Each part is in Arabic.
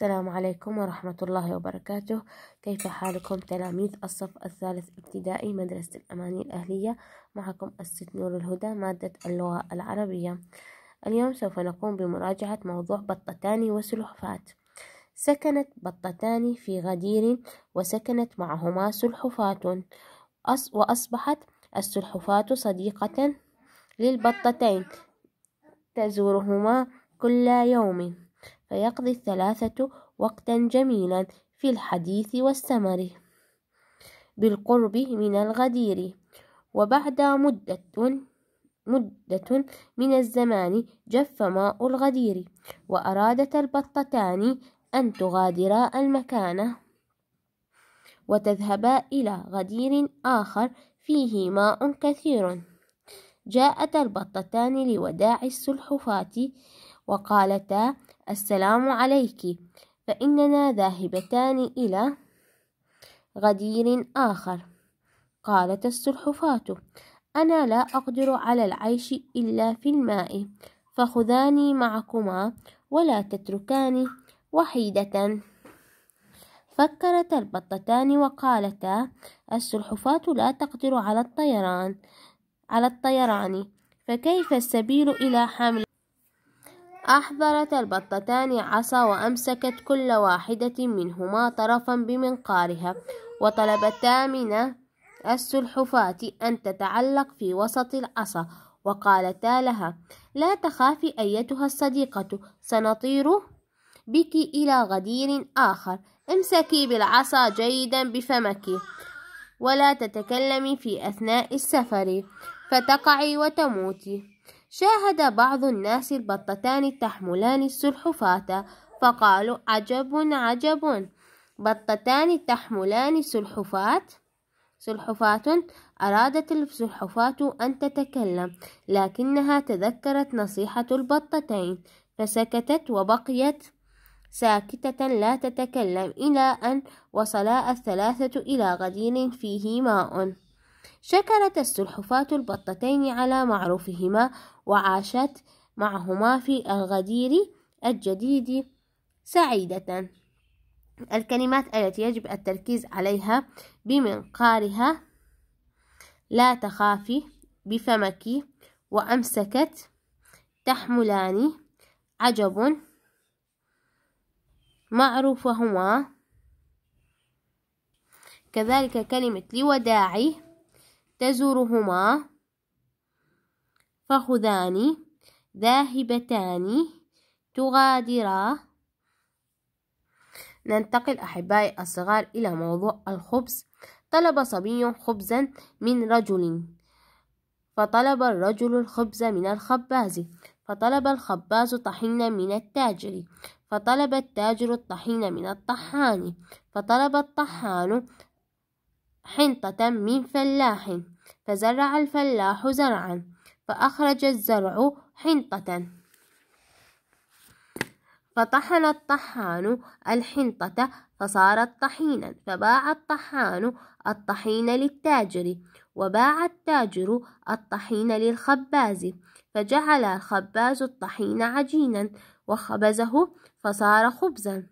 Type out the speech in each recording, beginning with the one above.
السلام عليكم ورحمة الله وبركاته كيف حالكم تلاميذ الصف الثالث ابتدائي مدرسة الأماني الأهلية معكم الست نور الهدى مادة اللغة العربية اليوم سوف نقوم بمراجعة موضوع بطتان وسلحفات سكنت بطتان في غدير وسكنت معهما سلحفات وأصبحت السلحفات صديقة للبطتين تزورهما كل يوم فيقضي الثلاثة وقتا جميلا في الحديث والسمر بالقرب من الغدير وبعد مدة مدة من الزمان جف ماء الغدير وأرادت البطتان أن تغادرا المكان وتذهبا إلى غدير آخر فيه ماء كثير جاءت البطتان لوداع السلحفاة وقالتا السلام عليك فإننا ذاهبتان إلى غدير آخر قالت السلحفاة أنا لا أقدر على العيش إلا في الماء فخذاني معكما ولا تتركاني وحيدة فكرت البطتان وقالتا السلحفاة لا تقدر على الطيران على الطيران فكيف السبيل إلى حمل أحضرت البطتان عصا وأمسكت كل واحدة منهما طرفا بمنقارها وطلبتا من السلحفاة أن تتعلق في وسط العصا وقالتا لها لا تخافي أيتها الصديقة سنطير بك إلى غدير آخر امسكي بالعصا جيدا بفمك ولا تتكلمي في أثناء السفر فتقعي وتموتي شاهد بعض الناس البطتان تحملان السلحفاة فقالوا عجب عجب بطتان تحملان سلحفاة سلحفاة أرادت السلحفاة أن تتكلم لكنها تذكرت نصيحة البطتين فسكتت وبقيت ساكتة لا تتكلم إلى أن وصلا الثلاثة إلى غدير فيه ماء شكلت السلحفاة البطتين على معروفهما وعاشت معهما في الغدير الجديد سعيدة الكلمات التي يجب التركيز عليها بمنقارها لا تخافي بفمك وأمسكت تحملان عجب معروفهما كذلك كلمة لوداعي تزورهما فخذان ذاهبتان تغادرا ننتقل أحبائي الصغار إلى موضوع الخبز طلب صبي خبزا من رجل فطلب الرجل الخبز من الخباز فطلب الخباز طحين من التاجر فطلب التاجر الطحين من الطحان فطلب الطحان حنطة من فلاح فزرع الفلاح زرعا فأخرج الزرع حنطة فطحن الطحان الحنطة فصارت طحينا فباع الطحان الطحين للتاجر وباع التاجر الطحين للخباز فجعل الخباز الطحين عجينا وخبزه فصار خبزا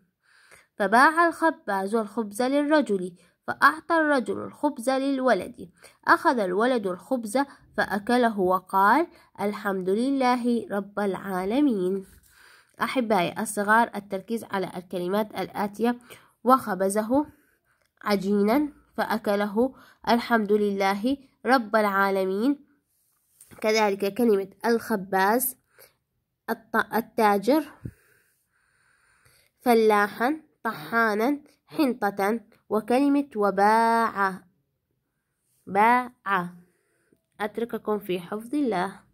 فباع الخباز الخبز للرجل فأعطى الرجل الخبز للولد أخذ الولد الخبز فأكله وقال الحمد لله رب العالمين أحبائي الصغار التركيز على الكلمات الآتية وخبزه عجينا فأكله الحمد لله رب العالمين كذلك كلمة الخباز التاجر فلاحا طحانا حنطة وكلمة وباعة باعة أترككم في حفظ الله